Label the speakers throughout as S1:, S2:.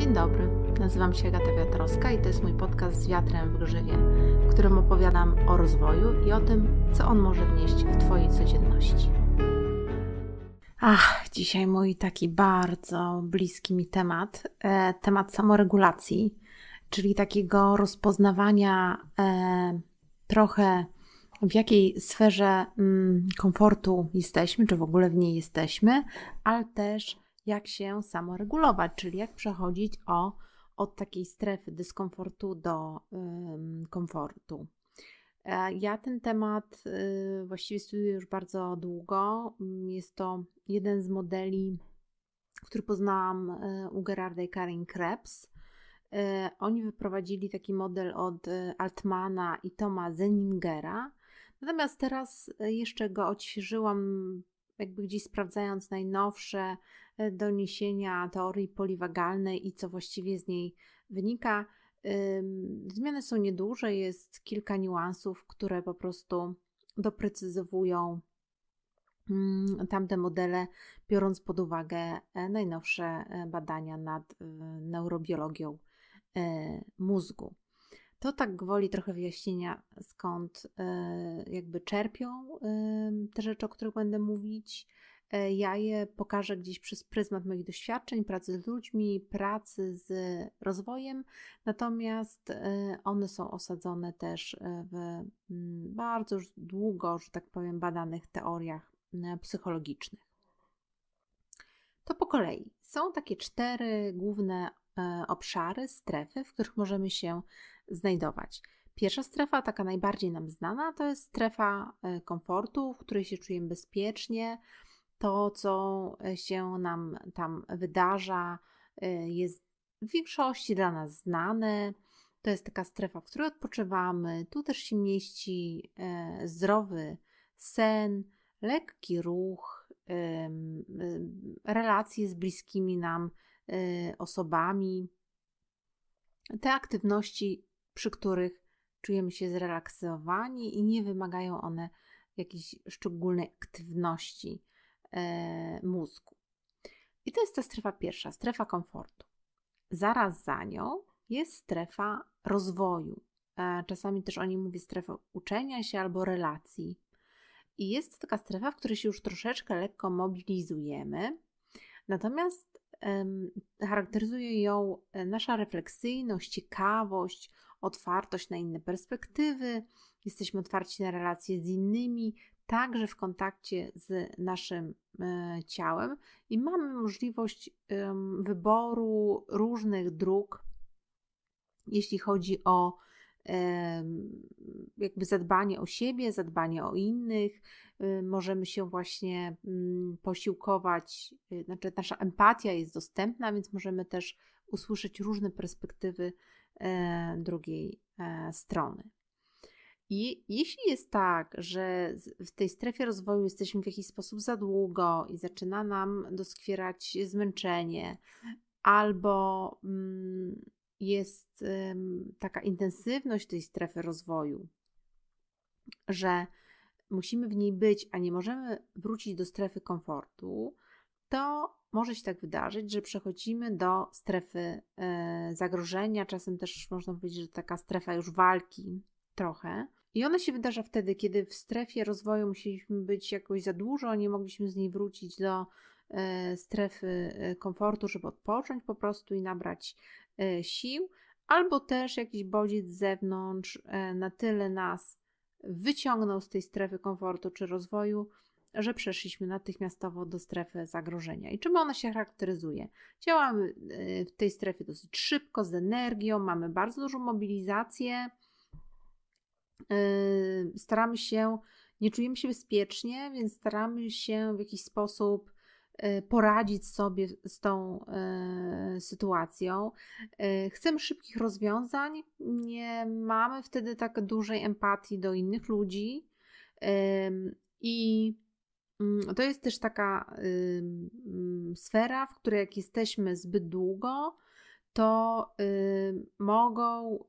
S1: Dzień dobry, nazywam się Agata Wiatrowska i to jest mój podcast z wiatrem w grzywie, w którym opowiadam o rozwoju i o tym, co on może wnieść w Twojej codzienności. Ach, dzisiaj mój taki bardzo bliski mi temat, e, temat samoregulacji, czyli takiego rozpoznawania e, trochę w jakiej sferze mm, komfortu jesteśmy, czy w ogóle w niej jesteśmy, ale też jak się samoregulować, czyli jak przechodzić o, od takiej strefy dyskomfortu do ym, komfortu. E, ja ten temat y, właściwie studiuję już bardzo długo. Jest to jeden z modeli, który poznałam y, u Gerarda i Karin Krebs. Y, oni wyprowadzili taki model od Altmana i Toma Zenningera. Natomiast teraz jeszcze go odświeżyłam, jakby gdzieś sprawdzając najnowsze E, doniesienia teorii poliwagalnej i co właściwie z niej wynika. Zmiany są nieduże, jest kilka niuansów, które po prostu doprecyzowują mm, tamte modele, biorąc pod uwagę e, najnowsze e, badania nad neurobiologią mózgu. To tak gwoli trochę wyjaśnienia, skąd jakby czerpią te rzeczy, o których będę mówić, E, ja je pokażę gdzieś przez pryzmat moich doświadczeń, pracy z ludźmi, pracy z rozwojem, natomiast e, one są osadzone też e, w mm, bardzo długo, że tak powiem, badanych teoriach psychologicznych. To po kolei. Są takie cztery główne obszary, strefy, w których możemy się znajdować. Pierwsza strefa, taka najbardziej nam znana, to jest strefa komfortu, w której się czujemy bezpiecznie, to, co e, się nam tam wydarza, e, jest w większości dla nas znane. To jest taka strefa, w której odpoczywamy. Tu też się mieści e, zdrowy sen, lekki ruch, relacje z bliskimi nam osobami. Te aktywności, przy których czujemy się zrelaksowani i nie wymagają one jakiejś szczególnej aktywności. E, mózgu. I to jest ta strefa pierwsza, strefa komfortu. Zaraz za nią jest strefa rozwoju. E, czasami też o niej mówię strefa uczenia się albo relacji. I jest to taka strefa, w której się już troszeczkę lekko mobilizujemy, natomiast um, charakteryzuje ją e, nasza refleksyjność, ciekawość, otwartość na inne perspektywy, jesteśmy otwarci na relacje z innymi, także w kontakcie z naszym e, ciałem i mamy możliwość wyboru różnych dróg, jeśli chodzi o jakby zadbanie o siebie, zadbanie o innych. E, możemy się właśnie mm, posiłkować, e, znaczy nasza empatia jest dostępna, więc możemy też usłyszeć różne perspektywy drugiej strony. I jeśli jest tak, że w tej strefie rozwoju jesteśmy w jakiś sposób za długo i zaczyna nam doskwierać zmęczenie, albo mm, jest taka intensywność tej strefy rozwoju, że musimy w niej być, a nie możemy wrócić do strefy komfortu, to może się tak wydarzyć, że przechodzimy do strefy e, zagrożenia, czasem też można powiedzieć, że taka strefa już walki trochę, i ona się wydarza wtedy, kiedy w strefie rozwoju musieliśmy być jakoś za dużo, nie mogliśmy z niej wrócić do e, strefy e, komfortu, żeby odpocząć po prostu i nabrać e, sił, albo też jakiś bodziec z zewnątrz na tyle nas wyciągnął z tej strefy komfortu czy rozwoju, że przeszliśmy natychmiastowo do strefy zagrożenia. I czym ona się charakteryzuje? Działamy w tej strefie dosyć szybko, z energią, mamy bardzo dużą mobilizację, Y, staramy się, nie czujemy się bezpiecznie, więc staramy się w jakiś sposób y, poradzić sobie z tą y, sytuacją. Chcemy szybkich rozwiązań, nie mamy wtedy tak dużej empatii do innych ludzi i mm, to jest też taka sfera, w której jak jesteśmy zbyt długo, to y, mogą y,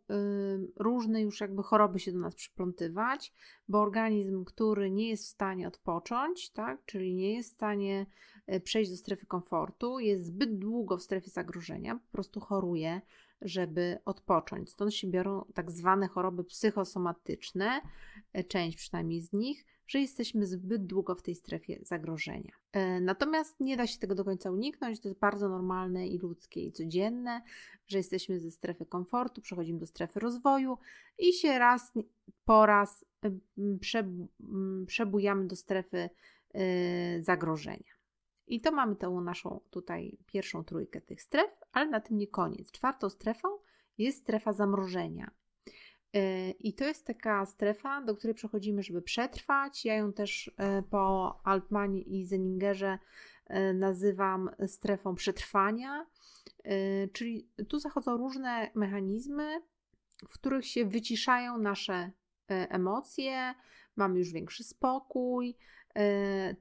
S1: różne już jakby choroby się do nas przyplątywać, bo organizm, który nie jest w stanie odpocząć, tak, czyli nie jest w stanie y, przejść do strefy komfortu, jest zbyt długo w strefie zagrożenia, po prostu choruje, żeby odpocząć. Stąd się biorą tak zwane choroby psychosomatyczne, y, część przynajmniej z nich, że jesteśmy zbyt długo w tej strefie zagrożenia. E, natomiast nie da się tego do końca uniknąć, to jest bardzo normalne i ludzkie i codzienne, że jesteśmy ze strefy komfortu, przechodzimy do strefy rozwoju i się raz po raz mm, przebujamy do strefy e, zagrożenia. I to mamy tą naszą tutaj pierwszą trójkę tych stref, ale na tym nie koniec. Czwartą strefą jest strefa zamrożenia. Y, I to jest taka strefa, do której przechodzimy, żeby przetrwać. Ja ją też y, po Altmanie i Zeningerze y, nazywam strefą przetrwania. Czyli tu zachodzą różne mechanizmy, w których się wyciszają nasze emocje, mamy już większy spokój,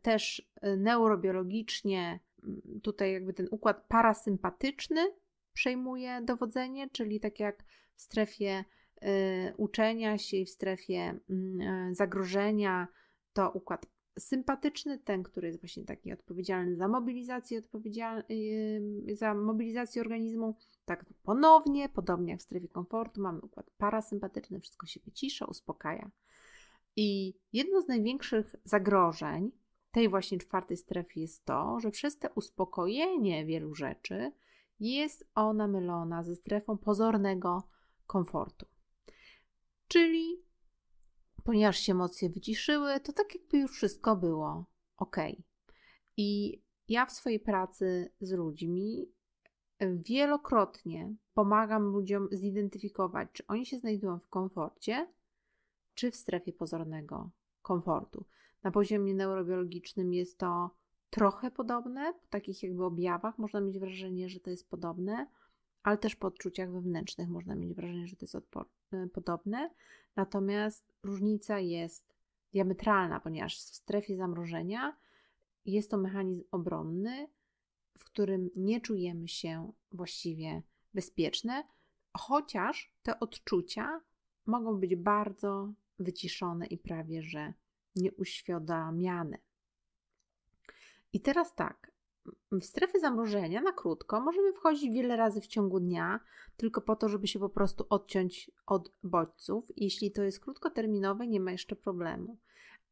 S1: też neurobiologicznie mm, tutaj jakby ten układ parasympatyczny przejmuje dowodzenie, czyli tak jak w strefie Y, uczenia się i w strefie mm, e, zagrożenia to układ sympatyczny, ten, który jest właśnie taki odpowiedzialny za mobilizację, odpowiedzialny, y, za mobilizację organizmu. Tak ponownie, podobnie jak w strefie komfortu, mamy układ parasympatyczny, wszystko się wycisza, uspokaja. I jedno z największych zagrożeń tej właśnie czwartej strefy jest to, że przez te uspokojenie wielu rzeczy jest ona mylona ze strefą pozornego komfortu. Czyli, ponieważ się emocje wyciszyły, to tak jakby już wszystko było ok. I ja w swojej pracy z ludźmi wielokrotnie pomagam ludziom zidentyfikować, czy oni się znajdują w komforcie, czy w strefie pozornego komfortu. Na poziomie neurobiologicznym jest to trochę podobne, po takich jakby objawach można mieć wrażenie, że to jest podobne, ale też po odczuciach wewnętrznych można mieć wrażenie, że to jest odpo- Y, podobne, natomiast różnica jest diametralna, ponieważ w strefie zamrożenia jest to mechanizm obronny, w którym nie czujemy się właściwie bezpieczne, chociaż te odczucia mogą być bardzo wyciszone i prawie że nieuświadamiane. I teraz tak, w strefę zamrożenia na krótko możemy wchodzić wiele razy w ciągu dnia, tylko po to, żeby się po prostu odciąć od bodźców. Jeśli to jest krótkoterminowe, nie ma jeszcze problemu.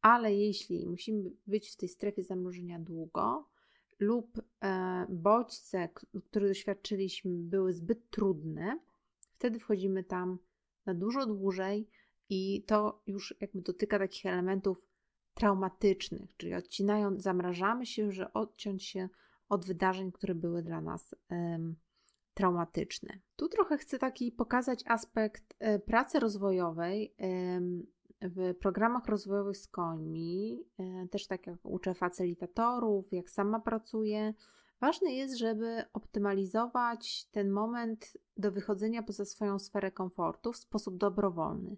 S1: Ale jeśli musimy być w tej strefie zamrożenia długo lub e, bodźce, które doświadczyliśmy, były zbyt trudne, wtedy wchodzimy tam na dużo dłużej i to już jakby dotyka takich elementów traumatycznych, czyli odcinają, zamrażamy się, że odciąć się od wydarzeń, które były dla nas um, traumatyczne. Tu trochę chcę taki pokazać aspekt e, pracy rozwojowej w programach rozwojowych z końmi, e, też tak jak uczę facylitatorów, jak sama pracuję. Ważne jest, żeby optymalizować ten moment do wychodzenia poza swoją sferę komfortu w sposób dobrowolny.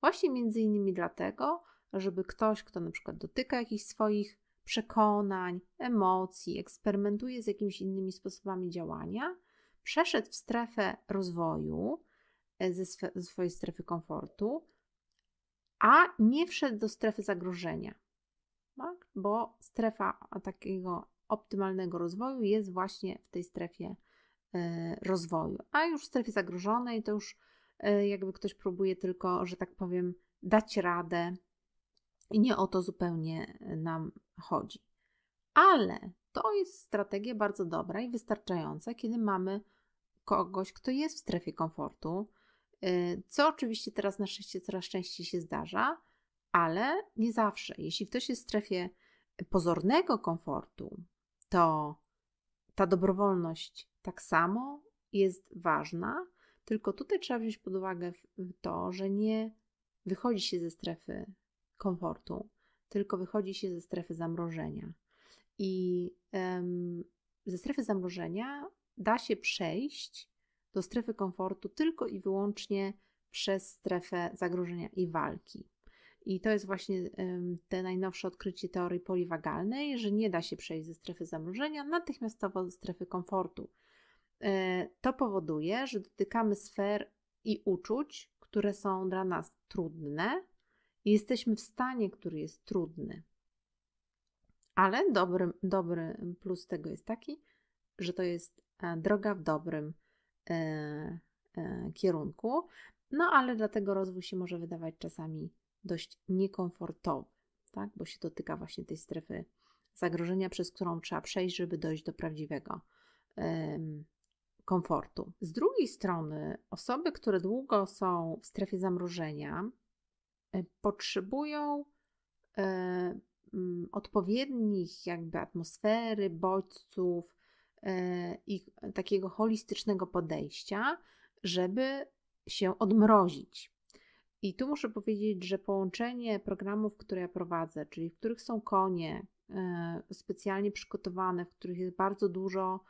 S1: Właśnie między innymi dlatego, żeby ktoś, kto na przykład dotyka jakichś swoich przekonań, emocji, eksperymentuje z jakimiś innymi sposobami działania, przeszedł w strefę rozwoju e, ze, swojej strefy komfortu, a nie wszedł do strefy zagrożenia. Tak? Bo strefa takiego optymalnego rozwoju jest właśnie w tej strefie y, rozwoju. A już w strefie zagrożonej to już y, jakby ktoś próbuje tylko, że tak powiem, dać radę i nie o to zupełnie e, nam chodzi. Ale to jest strategia bardzo dobra i wystarczająca, kiedy mamy kogoś, kto jest w strefie komfortu, e, co oczywiście teraz na szczęście coraz częściej się zdarza, ale nie zawsze. Jeśli ktoś jest w strefie pozornego komfortu, to ta dobrowolność tak samo jest ważna, tylko tutaj trzeba wziąć pod uwagę to, że nie wychodzi się ze strefy komfortu, tylko wychodzi się ze strefy zamrożenia. I um, ze strefy zamrożenia da się przejść do strefy komfortu tylko i wyłącznie przez strefę zagrożenia i walki. I to jest właśnie um, te najnowsze odkrycie teorii poliwagalnej, że nie da się przejść ze strefy zamrożenia natychmiastowo do strefy komfortu. E, to powoduje, że dotykamy sfer i uczuć, które są dla nas trudne, jesteśmy w stanie, który jest trudny. Ale dobry, dobry plus tego jest taki, że to jest e, droga w dobrym e, e, kierunku, no ale dlatego rozwój się może wydawać czasami dość niekomfortowy, tak? bo się dotyka właśnie tej strefy zagrożenia, przez którą trzeba przejść, żeby dojść do prawdziwego e, komfortu. Z drugiej strony, osoby, które długo są w strefie zamrożenia, E, potrzebują e, mm, odpowiednich jakby atmosfery, bodźców e, i takiego holistycznego podejścia, żeby się odmrozić. I tu muszę powiedzieć, że połączenie programów, które ja prowadzę, czyli w których są konie specjalnie przygotowane, w których jest bardzo dużo,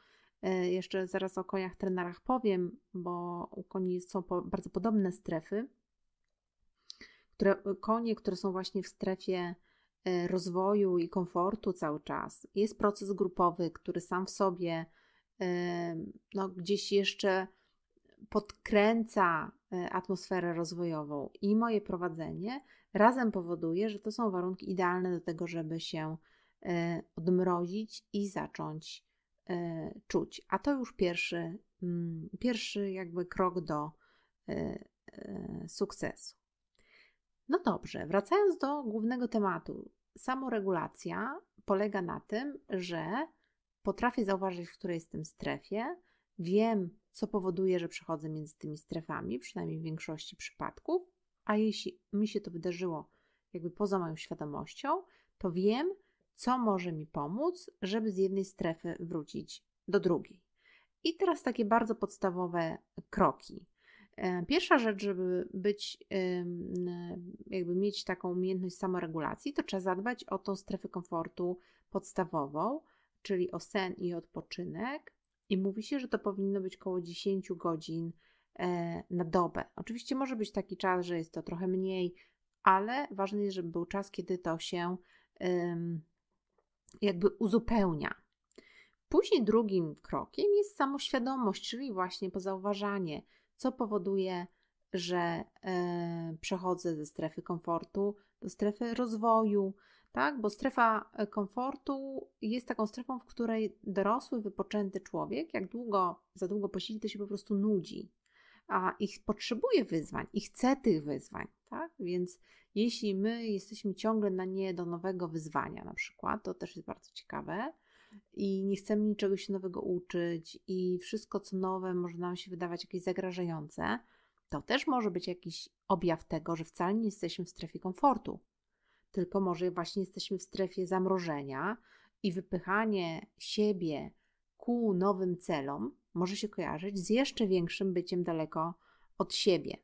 S1: jeszcze zaraz o koniach trenerach powiem, bo u koni są bardzo podobne strefy które, konie, które są właśnie w strefie e, rozwoju i komfortu cały czas. Jest proces grupowy, który sam w sobie e, no, gdzieś jeszcze podkręca e, atmosferę rozwojową i moje prowadzenie razem powoduje, że to są warunki idealne do tego, żeby się odmrozić i zacząć czuć. A to już pierwszy, mm, pierwszy jakby krok do sukcesu. No dobrze, wracając do głównego tematu. Samoregulacja polega na tym, że potrafię zauważyć, w której jestem strefie, wiem, co powoduje, że przechodzę między tymi strefami, przynajmniej w większości przypadków, a jeśli mi się to wydarzyło jakby poza moją świadomością, to wiem, co może mi pomóc, żeby z jednej strefy wrócić do drugiej. I teraz takie bardzo podstawowe kroki. E, pierwsza rzecz, żeby być, jakby mieć taką umiejętność samoregulacji, to trzeba zadbać o tą strefę komfortu podstawową, czyli o sen i odpoczynek. I mówi się, że to powinno być około 10 godzin e, na dobę. Oczywiście może być taki czas, że jest to trochę mniej, ale ważne jest, żeby był czas, kiedy to się jakby uzupełnia. Później drugim krokiem jest samoświadomość, czyli właśnie pozauważanie co powoduje, że e, przechodzę ze strefy komfortu do strefy rozwoju, tak? Bo strefa e, komfortu jest taką strefą, w której dorosły, wypoczęty człowiek, jak długo, za długo posili, to się po prostu nudzi, a ich potrzebuje wyzwań i chce tych wyzwań, tak? Więc jeśli my jesteśmy ciągle na nie do nowego wyzwania, na przykład, to też jest bardzo ciekawe, i nie chcemy niczego się nowego uczyć i wszystko co nowe może nam się wydawać jakieś zagrażające, to też może być jakiś objaw tego, że wcale nie jesteśmy w strefie komfortu, tylko może właśnie jesteśmy w strefie zamrożenia i wypychanie siebie ku nowym celom może się kojarzyć z jeszcze większym byciem daleko od siebie.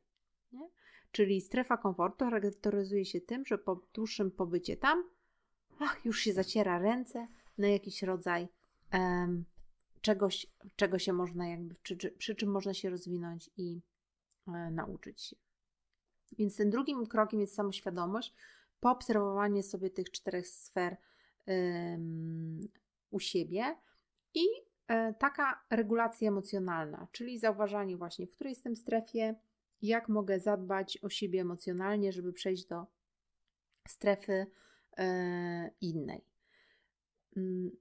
S1: Nie? Czyli strefa komfortu charakteryzuje się tym, że po dłuższym pobycie tam, ach, już się zaciera ręce, na jakiś rodzaj um, czegoś, czego się można jakby, przy czym można się rozwinąć i e, nauczyć się. Więc tym drugim krokiem jest samoświadomość, poobserwowanie sobie tych czterech sfer um, u siebie i e, taka regulacja emocjonalna, czyli zauważanie właśnie, w której jestem strefie, jak mogę zadbać o siebie emocjonalnie, żeby przejść do strefy e, innej. Mm,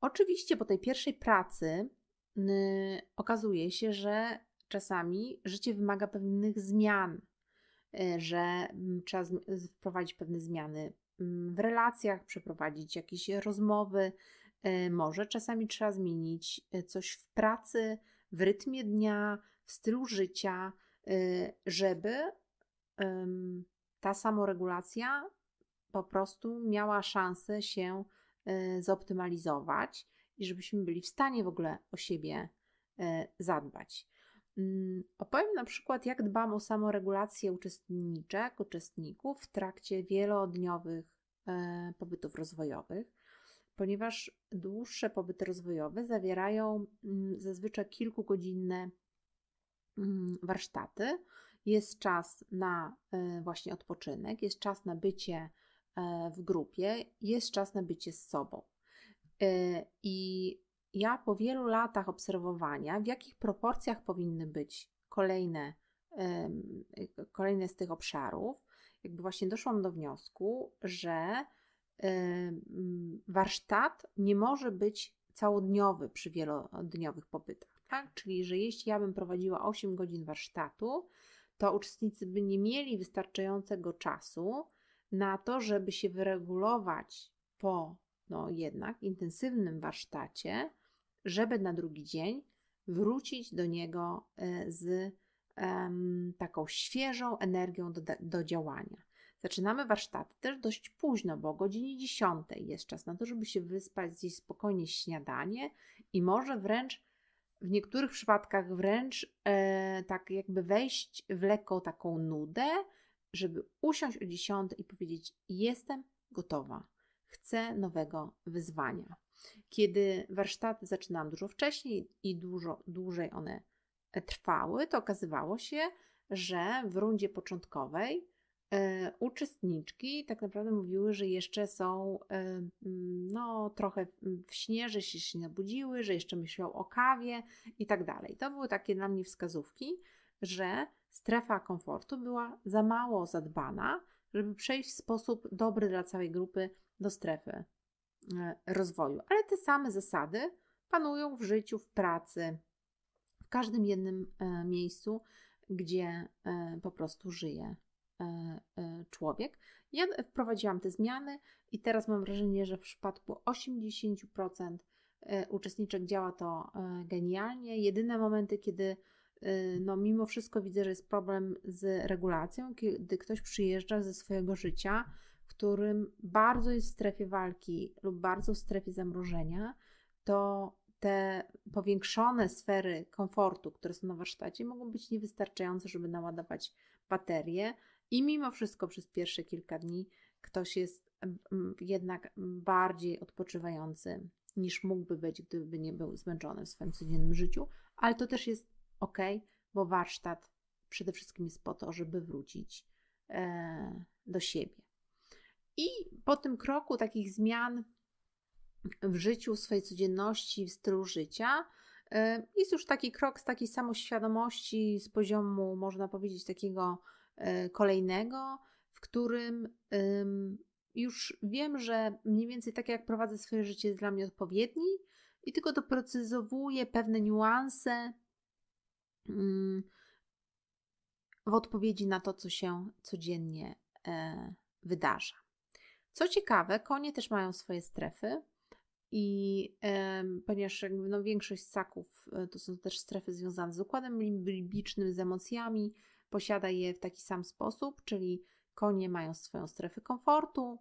S1: oczywiście po tej pierwszej pracy mm, okazuje się, że czasami życie wymaga pewnych zmian, e, że mm, trzeba wprowadzić pewne zmiany w relacjach, przeprowadzić jakieś rozmowy, e, może czasami trzeba zmienić e, coś w pracy, w rytmie dnia, w stylu życia, żeby ta samoregulacja po prostu miała szansę się E, zoptymalizować i żebyśmy byli w stanie w ogóle o siebie e, zadbać. Mm, opowiem na przykład, jak dbam o samoregulację uczestniczek, uczestników w trakcie wielodniowych e, pobytów rozwojowych, ponieważ dłuższe pobyty rozwojowe zawierają mm, zazwyczaj kilkugodzinne mm, warsztaty. Jest czas na właśnie odpoczynek, jest czas na bycie E, w grupie, jest czas na bycie z sobą. E, I ja po wielu latach obserwowania, w jakich proporcjach powinny być kolejne, kolejne z tych obszarów, jakby właśnie doszłam do wniosku, że warsztat nie może być całodniowy przy wielodniowych pobytach. Tak? Czyli, że jeśli ja bym prowadziła 8 godzin warsztatu, to uczestnicy by nie mieli wystarczającego czasu, na to, żeby się wyregulować po no jednak intensywnym warsztacie, żeby na drugi dzień wrócić do niego e, z um, taką świeżą energią do, do działania. Zaczynamy warsztaty też dość późno, bo o godzinie 10 jest czas na to, żeby się wyspać, zjeść spokojnie śniadanie i może wręcz w niektórych przypadkach wręcz e, tak jakby wejść w lekko taką nudę, żeby usiąść o 10 i powiedzieć: Jestem gotowa, chcę nowego wyzwania. Kiedy warsztaty zaczynałam dużo wcześniej i dużo dłużej one trwały, to okazywało się, że w rundzie początkowej e, uczestniczki tak naprawdę mówiły, że jeszcze są e, no, trochę w śnie, że się, nie nabudziły, że jeszcze myślą o kawie i tak dalej. To były takie dla mnie wskazówki, że strefa komfortu była za mało zadbana, żeby przejść w sposób dobry dla całej grupy do strefy e, rozwoju. Ale te same zasady panują w życiu, w pracy, w każdym jednym e, miejscu, gdzie e, po prostu żyje człowiek. Ja wprowadziłam te zmiany i teraz mam wrażenie, że w przypadku 80% uczestniczek działa to genialnie. Jedyne momenty, kiedy Y, no mimo wszystko widzę, że jest problem z regulacją, kiedy ktoś przyjeżdża ze swojego życia, w którym bardzo jest w strefie walki lub bardzo w strefie zamrożenia, to te powiększone sfery komfortu, które są na warsztacie, mogą być niewystarczające, żeby naładować baterie i mimo wszystko przez pierwsze kilka dni ktoś jest jednak bardziej odpoczywający niż mógłby być, gdyby nie był zmęczony w swoim codziennym życiu, ale to też jest ok, bo warsztat przede wszystkim jest po to, żeby wrócić e, do siebie. I po tym kroku takich zmian w życiu, w swojej codzienności, w stylu życia, e, jest już taki krok z takiej samoświadomości, z poziomu, można powiedzieć, takiego e, kolejnego, w którym już wiem, że mniej więcej tak jak prowadzę swoje życie jest dla mnie odpowiedni i tylko doprecyzowuję pewne niuanse, Mm, w odpowiedzi na to, co się codziennie e, wydarza. Co ciekawe, konie też mają swoje strefy, i e, ponieważ jakby, no, większość ssaków e, to są też strefy związane z układem limbicznym, z emocjami, posiada je w taki sam sposób, czyli konie mają swoją strefę komfortu,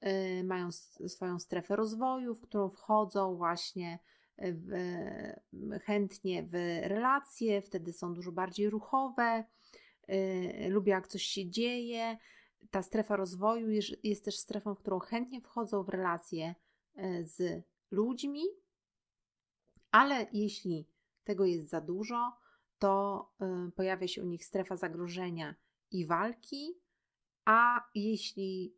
S1: e, mają s- swoją strefę rozwoju, w którą wchodzą właśnie w, chętnie w relacje, wtedy są dużo bardziej ruchowe, y, lubią jak coś się dzieje. Ta strefa rozwoju jest, też strefą, w którą chętnie wchodzą w relacje y, z ludźmi, ale jeśli tego jest za dużo, to y, pojawia się u nich strefa zagrożenia i walki, a jeśli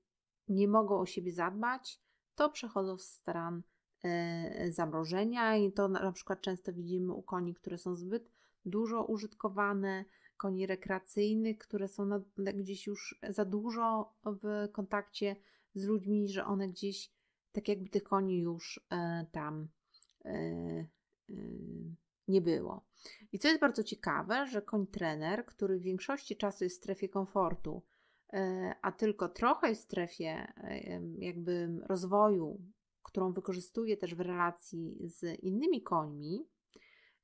S1: nie mogą o siebie zadbać, to przechodzą w stan E, zamrożenia i to na przykład często widzimy u koni, które są zbyt dużo użytkowane, koni rekreacyjnych, które są na, gdzieś już za dużo w kontakcie z ludźmi, że one gdzieś tak jakby tych koni już e, tam e, e, nie było. I co jest bardzo ciekawe, że koń trener, który w większości czasu jest w strefie komfortu, e, a tylko trochę w strefie e, jakby rozwoju którą wykorzystuje też w relacji z innymi końmi,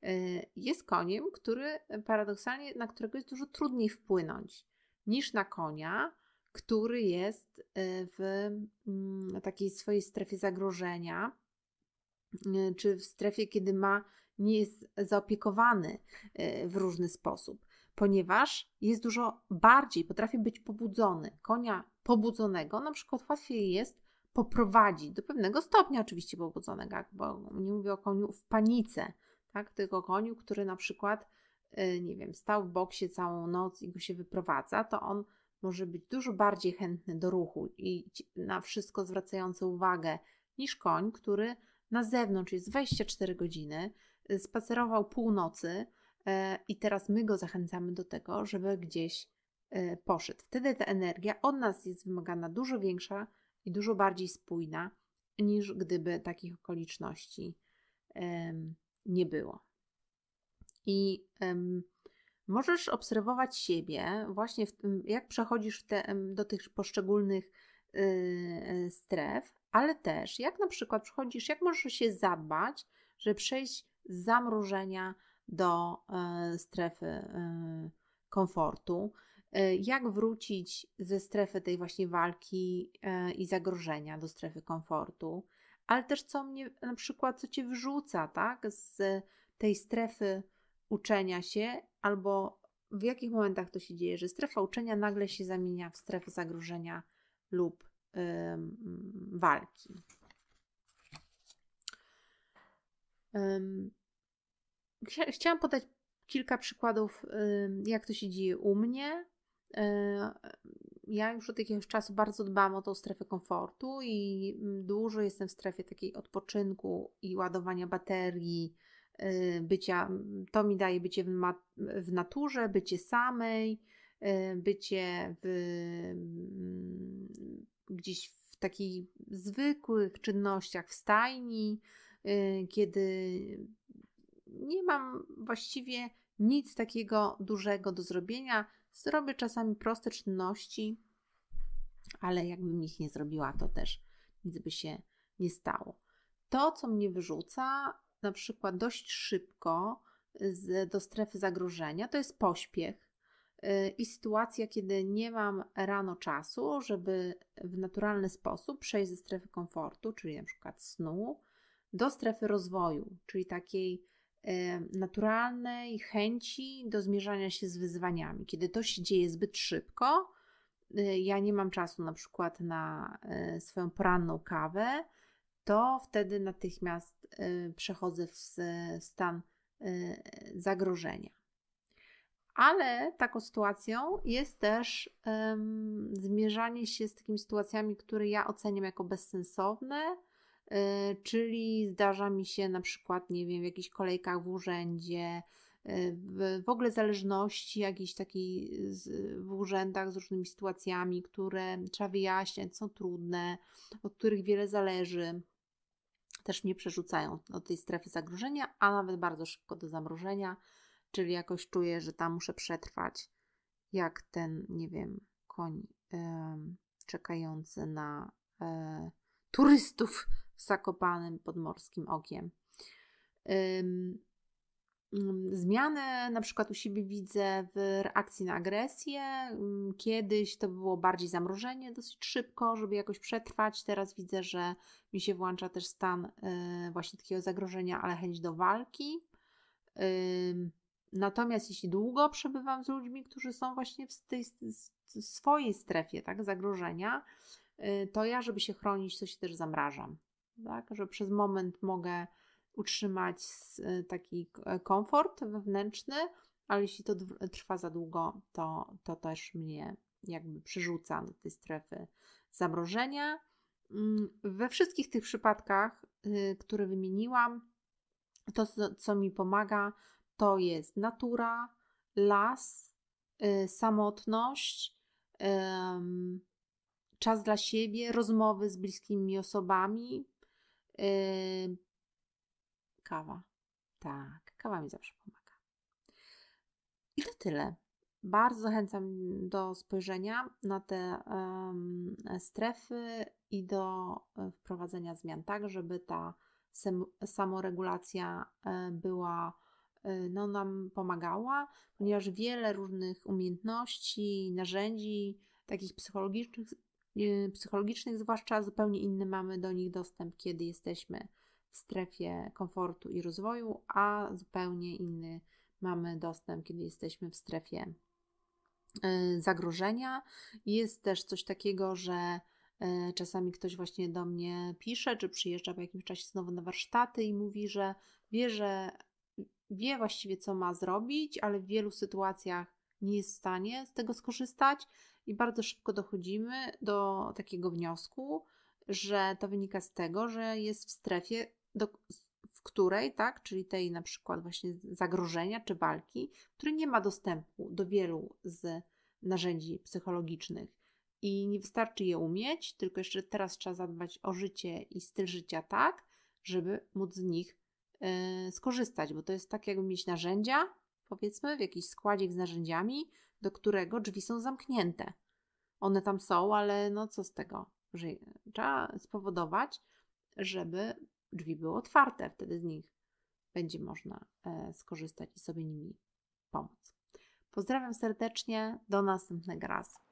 S1: e, jest koniem, który paradoksalnie, na którego jest dużo trudniej wpłynąć niż na konia, który jest e, w mm, takiej swojej strefie zagrożenia, e, czy w strefie, kiedy ma, nie jest zaopiekowany w różny sposób, ponieważ jest dużo bardziej, potrafi być pobudzony. Konia pobudzonego na przykład łatwiej jest poprowadzi do pewnego stopnia oczywiście pobudzonego, bo nie mówię o koniu w panice, tak? tylko koniu, który na przykład, y, nie wiem, stał w boksie całą noc i go się wyprowadza, to on może być dużo bardziej chętny do ruchu i na wszystko zwracający uwagę niż koń, który na zewnątrz jest 24 godziny, y, spacerował północy y, i teraz my go zachęcamy do tego, żeby gdzieś poszedł. Wtedy ta energia od nas jest wymagana dużo większa i dużo bardziej spójna, niż gdyby takich okoliczności nie było. I możesz obserwować siebie właśnie w tym, jak przechodzisz te, do tych poszczególnych y, e, stref, ale też jak na przykład przechodzisz, jak możesz się zadbać, żeby przejść z zamrożenia do e, strefy e, komfortu, E, jak wrócić ze strefy tej właśnie walki e, i zagrożenia do strefy komfortu, ale też co mnie na przykład, co cię wyrzuca, tak, z tej strefy uczenia się, albo w jakich momentach to się dzieje, że strefa uczenia nagle się zamienia w strefę zagrożenia lub walki. chciałam podać kilka przykładów, jak to się dzieje u mnie, E, ja już od jakiegoś czasu bardzo dbam o tą strefę komfortu i mm, dużo jestem w strefie takiej odpoczynku i ładowania baterii, y, bycia. Mm, to mi daje bycie w, naturze, bycie samej, y, bycie w, mm, gdzieś w takich zwykłych czynnościach w stajni, y, kiedy nie mam właściwie nic takiego dużego do zrobienia, Zrobię czasami proste czynności, ale jakbym ich nie zrobiła, to też nic by się nie stało. To, co mnie wyrzuca, na przykład dość szybko z, do strefy zagrożenia, to jest pośpiech y, i sytuacja, kiedy nie mam rano czasu, żeby w naturalny sposób przejść ze strefy komfortu, czyli na przykład snu, do strefy rozwoju, czyli takiej naturalnej chęci do zmierzania się z wyzwaniami. Kiedy to się dzieje zbyt szybko, y, ja nie mam czasu na przykład na e, swoją poranną kawę, to wtedy natychmiast y, przechodzę w stan y, zagrożenia. Ale taką sytuacją jest też um, zmierzanie się z takimi sytuacjami, które ja oceniam jako bezsensowne, Y, czyli zdarza mi się na przykład, nie wiem, w jakichś kolejkach w urzędzie, y, w, ogóle zależności jakiejś takiej z, w urzędach z różnymi sytuacjami, które trzeba wyjaśniać, są trudne, od których wiele zależy. Też mnie przerzucają do tej strefy zagrożenia, a nawet bardzo szybko do zamrożenia, czyli jakoś czuję, że tam muszę przetrwać, jak ten, nie wiem, koń yy, czekający na yy, turystów zakopanym pod morskim okiem. Zmiany na przykład u siebie widzę w reakcji na agresję. Kiedyś to było bardziej zamrożenie dosyć szybko, żeby jakoś przetrwać. Teraz widzę, że mi się włącza też stan y, właśnie takiego zagrożenia, ale chęć do walki. Natomiast jeśli długo przebywam z ludźmi, którzy są właśnie w tej swojej strefie tak, zagrożenia, y, to ja, żeby się chronić, to się też zamrażam tak? że przez moment mogę utrzymać e, taki e, komfort wewnętrzny, ale jeśli to trwa za długo, to, to też mnie jakby przerzuca do tej strefy zamrożenia. Mm, we wszystkich tych przypadkach, y, które wymieniłam, to co mi pomaga, to jest natura, las, y, samotność, czas dla siebie, rozmowy z bliskimi osobami, Yy, kawa. Tak, kawa mi zawsze pomaga. I to tyle. Bardzo zachęcam do spojrzenia na te strefy i do e, wprowadzenia zmian, tak żeby ta sem, samoregulacja e, była, e, no, nam pomagała, ponieważ wiele różnych umiejętności, narzędzi, takich psychologicznych, Y, psychologicznych, zwłaszcza zupełnie inny mamy do nich dostęp, kiedy jesteśmy w strefie komfortu i rozwoju, a zupełnie inny mamy dostęp, kiedy jesteśmy w strefie y, zagrożenia. Jest też coś takiego, że y, czasami ktoś właśnie do mnie pisze, czy przyjeżdża po jakimś czasie znowu na warsztaty i mówi, że wie, że wie właściwie, co ma zrobić, ale w wielu sytuacjach nie jest w stanie z tego skorzystać, i bardzo szybko dochodzimy do takiego wniosku, że to wynika z tego, że jest w strefie, do, w której, tak, czyli tej na przykład właśnie zagrożenia czy walki, który nie ma dostępu do wielu z narzędzi psychologicznych i nie wystarczy je umieć, tylko jeszcze teraz trzeba zadbać o życie i styl życia tak, żeby móc z nich y, skorzystać, bo to jest tak, jakby mieć narzędzia, powiedzmy, w jakiś składzie z narzędziami, do którego drzwi są zamknięte. One tam są, ale no co z tego, że trzeba spowodować, żeby drzwi były otwarte, wtedy z nich będzie można e, skorzystać i sobie nimi pomóc. Pozdrawiam serdecznie, do następnego razu.